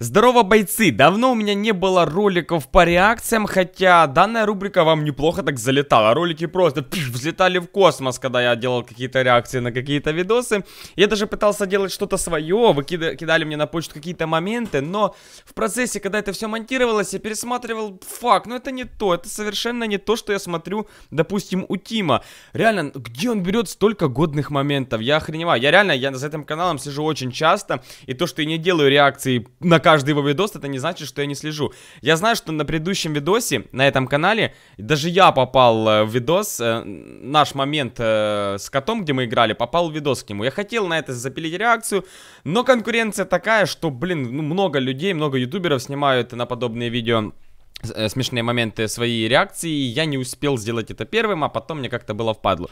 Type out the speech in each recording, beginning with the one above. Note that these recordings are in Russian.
Здорово, бойцы! Давно у меня не было роликов по реакциям, хотя данная рубрика вам неплохо так залетала. Ролики просто пш, взлетали в космос, когда я делал какие-то реакции на какие-то видосы. Я даже пытался делать что-то свое, вы кидали мне на почту какие-то моменты, но в процессе, когда это все монтировалось, я пересматривал, фак, ну это не то, это совершенно не то, что я смотрю, допустим, у Тима. Реально, где он берет столько годных моментов? Я охреневаю. Я реально, я за этим каналом сижу очень часто, и то, что я не делаю реакции на каждый его видос, это не значит, что я не слежу. Я знаю, что на предыдущем видосе, на этом канале, даже я попал э, в видос, э, наш момент э, с котом, где мы играли, попал в видос к нему. Я хотел на это запилить реакцию, но конкуренция такая, что, блин, ну, много людей, много ютуберов снимают на подобные видео смешные моменты своей реакции, и я не успел сделать это первым, а потом мне как-то было впадло.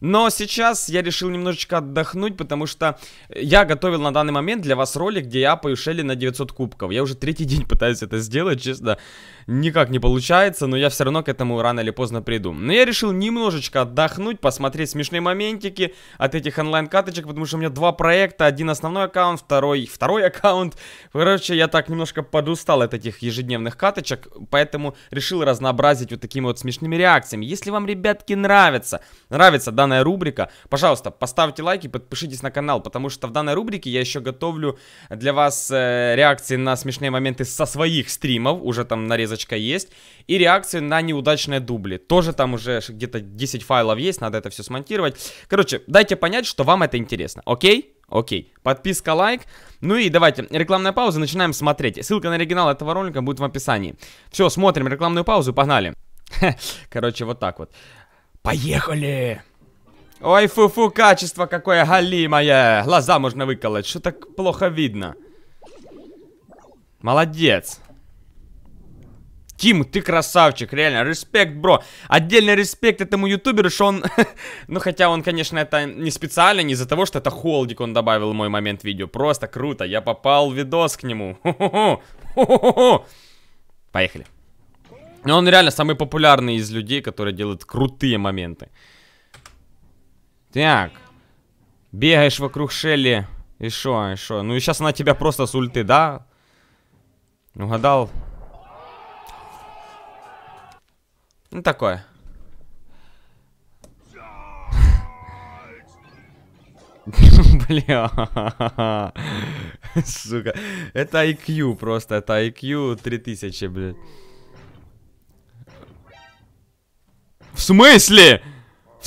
Но сейчас я решил немножечко отдохнуть, потому что я готовил на данный момент для вас ролик, где я пою Шелли на 900 кубков. Я уже третий день пытаюсь это сделать, честно, никак не получается, но я все равно к этому рано или поздно приду. Но я решил немножечко отдохнуть, посмотреть смешные моментики от этих онлайн-каточек, потому что у меня два проекта, один основной аккаунт, второй, второй аккаунт. Короче, я так немножко подустал от этих ежедневных каточек, поэтому решил разнообразить вот такими вот смешными реакциями. Если вам, ребятки, нравится, нравится да данная рубрика. Пожалуйста, поставьте лайки, подпишитесь на канал, потому что в данной рубрике я еще готовлю для вас э, реакции на смешные моменты со своих стримов, уже там нарезочка есть, и реакции на неудачные дубли. Тоже там уже где-то 10 файлов есть, надо это все смонтировать. Короче, дайте понять, что вам это интересно, окей? Окей, подписка, лайк. Ну и давайте, рекламная пауза, начинаем смотреть. Ссылка на оригинал этого ролика будет в описании. Все, смотрим рекламную паузу, погнали. Короче, вот так вот. Поехали! Ой, фу-фу, качество какое галимое. Глаза можно выколоть. Что так плохо видно? Молодец. Тим, ты красавчик, реально, респект, бро. Отдельный респект этому ютуберу, что он... ну, хотя он, конечно, это не специально, не из-за того, что это холдик он добавил в мой момент видео. Просто круто, я попал в видос к нему. Поехали. Ну, он реально самый популярный из людей, которые делают крутые моменты. Так. Бегаешь вокруг Шелли. И шо, и шо? Ну и сейчас она тебя просто с ульты, да? Угадал? Ну, ну такое. Бля. Сука. Это IQ просто. Это IQ 3000, блядь. В смысле?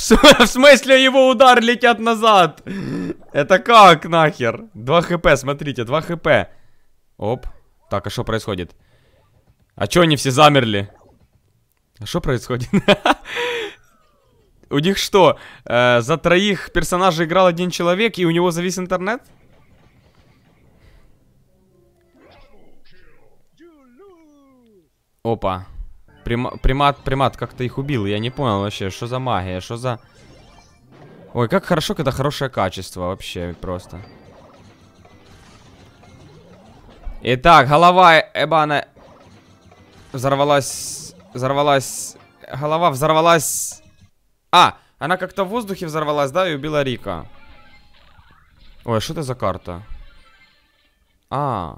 В смысле его удар летят назад? Это как нахер? 2 хп, смотрите, 2 хп. Оп. Так, а что происходит? А чё они все замерли? А что происходит? У них что, э, за троих персонажей играл один человек, и у него завис интернет? Опа. Прима примат, примат как-то их убил. Я не понял вообще, что за магия, что за... Ой, как хорошо, когда хорошее качество вообще просто. Итак, голова Эбана взорвалась... Взорвалась... Голова взорвалась... А, она как-то в воздухе взорвалась, да, и убила Рика. Ой, а что это за карта? А,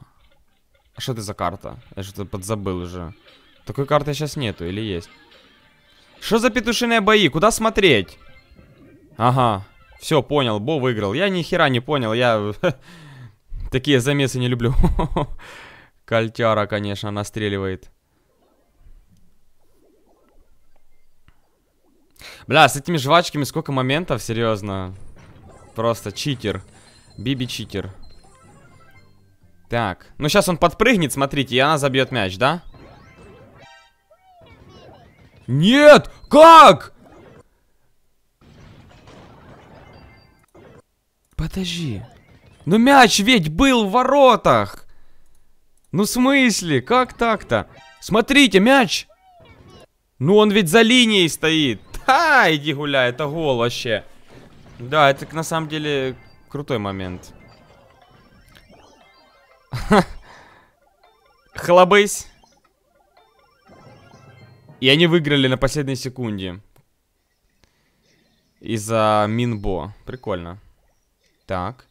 а, что это за карта? Я что-то подзабыл уже. Такой карты сейчас нету или есть? Что за петушиные бои? Куда смотреть? Ага. Все, понял. Бо выиграл. Я ни хера не понял. Я такие замесы не люблю. Кольтяра, конечно, настреливает. Бля, с этими жвачками сколько моментов, серьезно. Просто читер. Биби-читер. Так. Ну, сейчас он подпрыгнет, смотрите, и она забьет мяч, да? Да. Нет! Как? Подожди. Ну мяч ведь был в воротах. Ну в смысле? Как так-то? Смотрите, мяч. Ну он ведь за линией стоит. Ха, иди гуляй, это гол вообще. Да, это на самом деле крутой момент. Хлобысь. И они выиграли на последней секунде. Из-за Минбо. Прикольно. Так.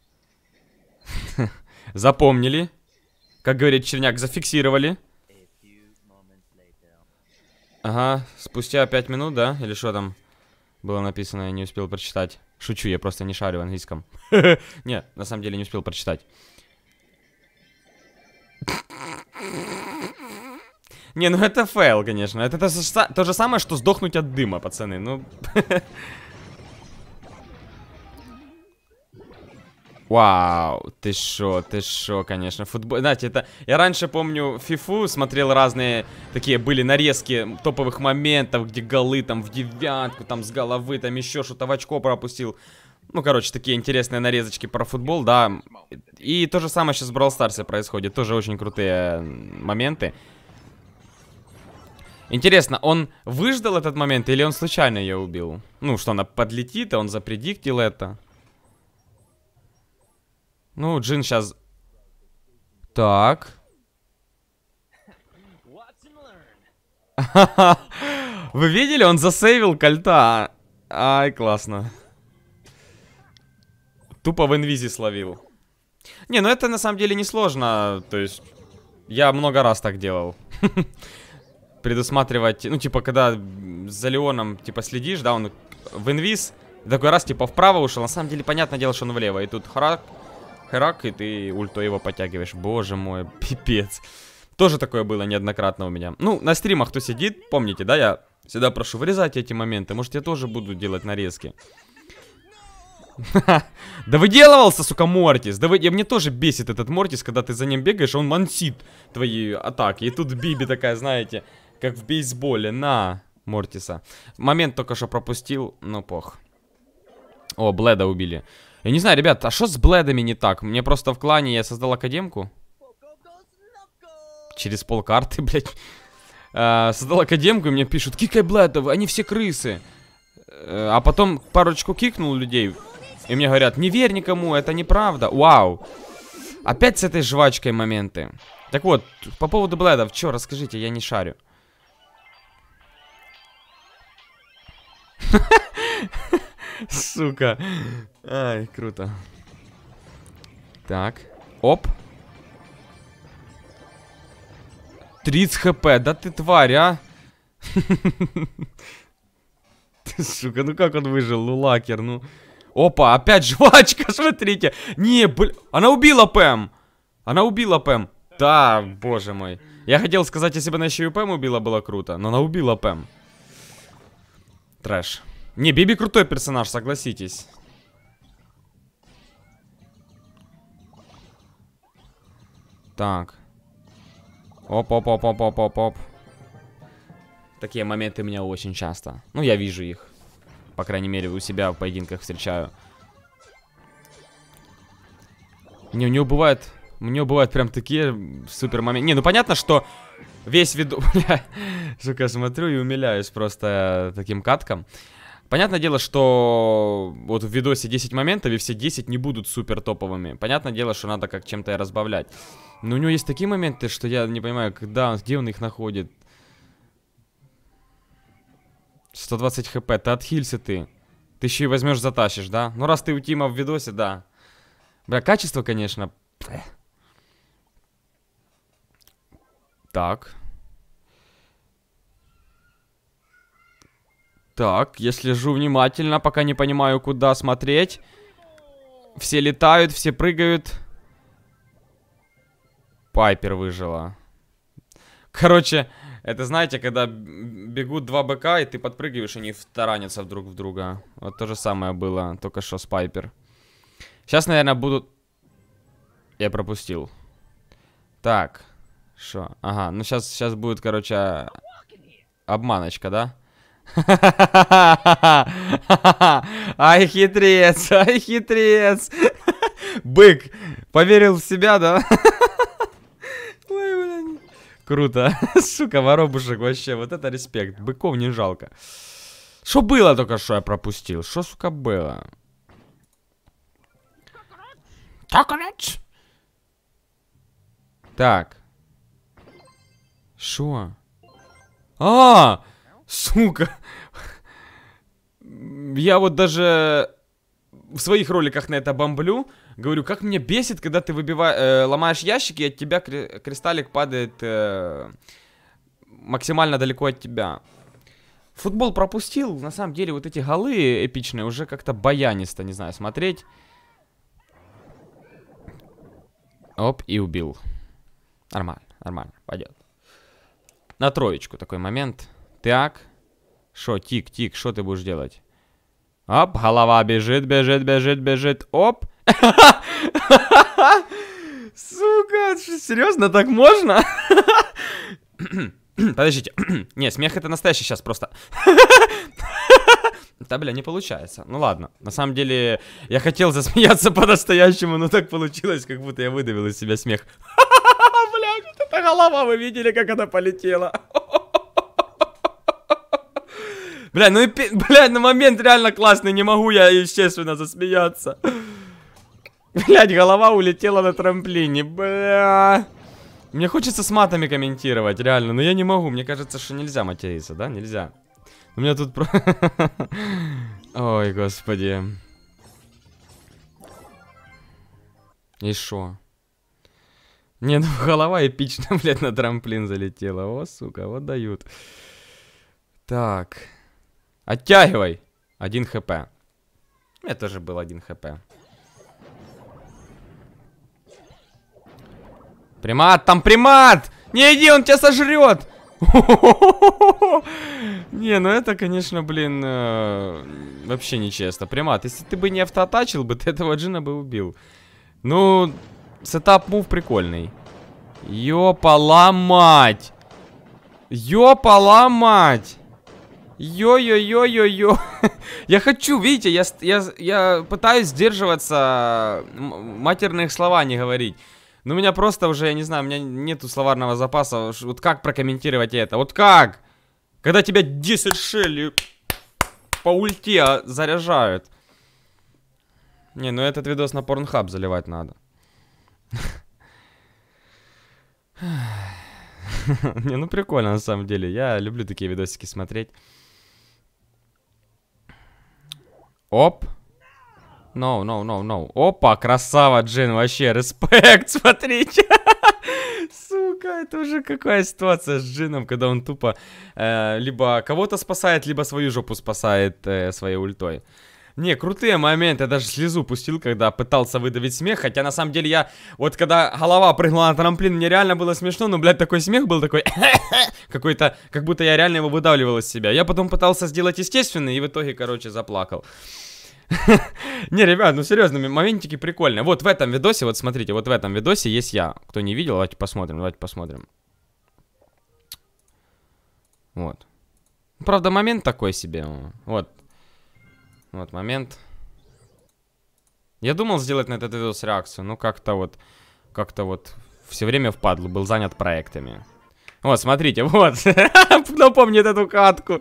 Запомнили. Как говорит Черняк, зафиксировали. Ага, спустя 5 минут, да? Или что там было написано, я не успел прочитать. Шучу, я просто не шарю в английском. Нет, на самом деле не успел прочитать. Не, ну это фейл, конечно. Это то, то же самое, что сдохнуть от дыма, пацаны. Ну... Вау, ты шо, ты шо, конечно. Футбол, знаете, это... Я раньше, помню, фифу смотрел разные такие были нарезки топовых моментов, где голы там в девятку, там с головы, там еще что-то в очко пропустил. Ну, короче, такие интересные нарезочки про футбол, да. И то же самое сейчас в Brawl Старсе происходит. Тоже очень крутые моменты. Интересно, он выждал этот момент или он случайно ее убил? Ну, что она подлетит, а он запредиктил это. Ну, Джин сейчас... Так. Вы видели? Он засейвил кольта. Ай, классно. Тупо в инвизи словил. Не, ну это на самом деле не сложно. То есть, я много раз так делал. предусматривать, ну, типа, когда за Леоном, типа, следишь, да, он в инвиз, такой раз, типа, вправо ушел, на самом деле, понятное дело, что он влево, и тут храк, храк, и ты ульто его подтягиваешь, боже мой, пипец. Тоже такое было неоднократно у меня. Ну, на стримах кто сидит, помните, да, я всегда прошу вырезать эти моменты, может, я тоже буду делать нарезки. Да выделывался, сука, Мортис. Да вы... Мне тоже бесит этот Мортис, когда ты за ним бегаешь, а он мансит твои атаки. И тут Биби такая, знаете, как в бейсболе. На, Мортиса. Момент только что пропустил, но ну пох. О, Блэда убили. Я не знаю, ребят, а что с Блэдами не так? Мне просто в клане я создал академку. Через полкарты, блядь. Э, создал академку, и мне пишут, кикай Блэдов, они все крысы. Э, а потом парочку кикнул людей. И мне говорят, не верь никому, это неправда. Вау. Опять с этой жвачкой моменты. Так вот, по поводу Блэдов, что, расскажите, я не шарю. Сука. Ай, круто. Так. Оп. 30 хп. Да ты тварь, а? Сука, ну как он выжил, ну, лакер? ну... Опа, опять жвачка, смотрите. Не, блин, она убила Пэм. Она убила Пэм. Да, боже мой. Я хотел сказать, если бы она еще и Пэм убила, было круто. Но она убила Пэм. Трэш. Не, Биби крутой персонаж, согласитесь. Так. Оп-оп-оп-оп-оп-оп. Такие моменты у меня очень часто. Ну, я вижу их. По крайней мере, у себя в поединках встречаю. Не, у него бывают... У него бывают прям такие супер моменты. Не, ну понятно, что Весь видос... Бля, сука, смотрю и умиляюсь просто э, таким катком. Понятное дело, что вот в видосе 10 моментов, и все 10 не будут супер топовыми. Понятное дело, что надо как чем-то разбавлять. Но у него есть такие моменты, что я не понимаю, когда он, где он их находит. 120 хп, ты отхилься ты. Ты еще и возьмешь, затащишь, да? Ну, раз ты у Тима в видосе, да. Бля, качество, конечно. Бля. Так. Так, я слежу внимательно, пока не понимаю, куда смотреть. Все летают, все прыгают. Пайпер выжила. Короче, это знаете, когда бегут два БК и ты подпрыгиваешь, и они таранятся друг в друга. Вот то же самое было, только что с Пайпер. Сейчас, наверное, будут... Я пропустил. Так. Шо? Ага, ну сейчас, сейчас будет, короче, обманочка, да? Ай, хитрец, ай, хитрец. Бык, поверил в себя, да? Ой, блин. Круто. Сука, воробушек вообще, вот это респект. Быков не жалко. Что было только что я пропустил? Что, сука, было? Так. Шо? А, -а, а, сука. Я вот даже в своих роликах на это бомблю. Говорю, как меня бесит, когда ты выбиваешь, э, ломаешь ящики, и от тебя кри кристаллик падает э, максимально далеко от тебя. Футбол пропустил, на самом деле вот эти голы эпичные уже как-то баянисто, не знаю, смотреть. Оп, и убил. Нормально, нормально, пойдет. На троечку такой момент. Так. что тик, тик, что ты будешь делать? Оп, голова бежит, бежит, бежит, бежит. Оп. Сука, серьезно, так можно? Подождите. Не, смех это настоящий сейчас просто. Да, бля, не получается. Ну ладно. На самом деле, я хотел засмеяться по-настоящему, но так получилось, как будто я выдавил из себя смех. А голова, вы видели, как она полетела? Бля, ну и бля, на ну момент реально классный, не могу я, естественно, засмеяться. Блять, голова улетела на трамплине, бля. Мне хочется с матами комментировать, реально, но я не могу. Мне кажется, что нельзя материться, да? Нельзя. У меня тут про... Ой, господи. И шо? Не, ну голова эпично, блядь, на трамплин залетела. О, сука, вот дают. Так. Оттягивай! Один хп. У меня тоже был один хп. Примат, там примат! Не иди, он тебя сожрет! Не, ну это, конечно, блин, э, вообще нечестно. Примат, если ты бы не автоатачил бы, ты этого джина бы убил. Ну, сетап мув прикольный. Ёпала мать! Ёпала мать! Ё-ё-ё-ё-ё. Я хочу, видите, я, я, я пытаюсь сдерживаться, матерных слова не говорить. Но у меня просто уже, я не знаю, у меня нету словарного запаса. Вот как прокомментировать это? Вот как? Когда тебя 10 шелли по ульте а, заряжают. Не, ну этот видос на порнхаб заливать надо. Не, ну прикольно на самом деле. Я люблю такие видосики смотреть. Оп. No, no, no, no. Опа, красава, Джин, вообще, респект, смотрите. Сука, это уже какая ситуация с Джином, когда он тупо э, либо кого-то спасает, либо свою жопу спасает э, своей ультой. Не, крутые моменты, я даже слезу пустил, когда пытался выдавить смех, хотя на самом деле я, вот когда голова прыгнула на трамплин, мне реально было смешно, но, блядь, такой смех был такой, какой-то, как будто я реально его выдавливал из себя. Я потом пытался сделать естественный и в итоге, короче, заплакал. Не, ребят, ну серьезно, моментики прикольные. Вот в этом видосе, вот смотрите, вот в этом видосе есть я. Кто не видел, давайте посмотрим, давайте посмотрим. Вот. Правда, момент такой себе. Вот. Вот, момент. Я думал сделать на этот видос реакцию, но как-то вот... Как-то вот все время впадло, был занят проектами. Вот, смотрите, вот. Напомнит эту катку.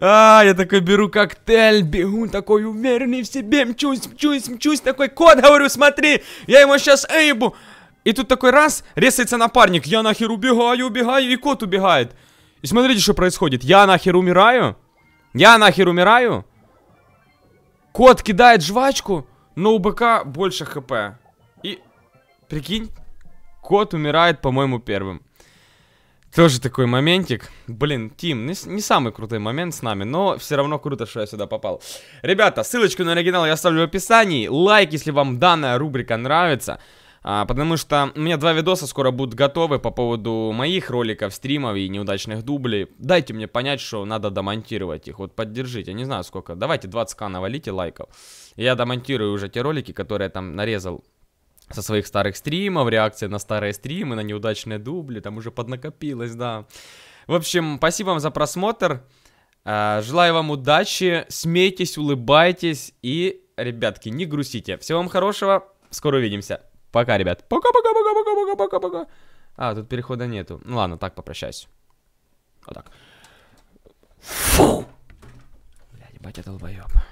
А, я такой беру коктейль, бегу, такой уверенный в себе, мчусь, мчусь, мчусь, такой кот, говорю, смотри, я ему сейчас эйбу. И тут такой раз, резается напарник, я нахер убегаю, убегаю, и кот убегает. И смотрите, что происходит, я нахер умираю, я нахер умираю, Кот кидает жвачку, но у быка больше хп. И, прикинь, кот умирает, по-моему, первым. Тоже такой моментик. Блин, Тим, не, не самый крутой момент с нами, но все равно круто, что я сюда попал. Ребята, ссылочку на оригинал я оставлю в описании. Лайк, если вам данная рубрика нравится. А, потому что у меня два видоса скоро будут готовы по поводу моих роликов, стримов и неудачных дублей. Дайте мне понять, что надо домонтировать их. Вот поддержите, не знаю сколько. Давайте 20к навалите лайков. Я домонтирую уже те ролики, которые я там нарезал со своих старых стримов, реакции на старые стримы, на неудачные дубли, там уже поднакопилось, да. В общем, спасибо вам за просмотр. А, желаю вам удачи, смейтесь, улыбайтесь и, ребятки, не грустите. Всего вам хорошего, скоро увидимся. Пока, ребят. Пока-пока-пока-пока-пока-пока-пока. А, тут перехода нету. Ну ладно, так попрощаюсь. Вот так. Фу! Блядь, батя долбоёб.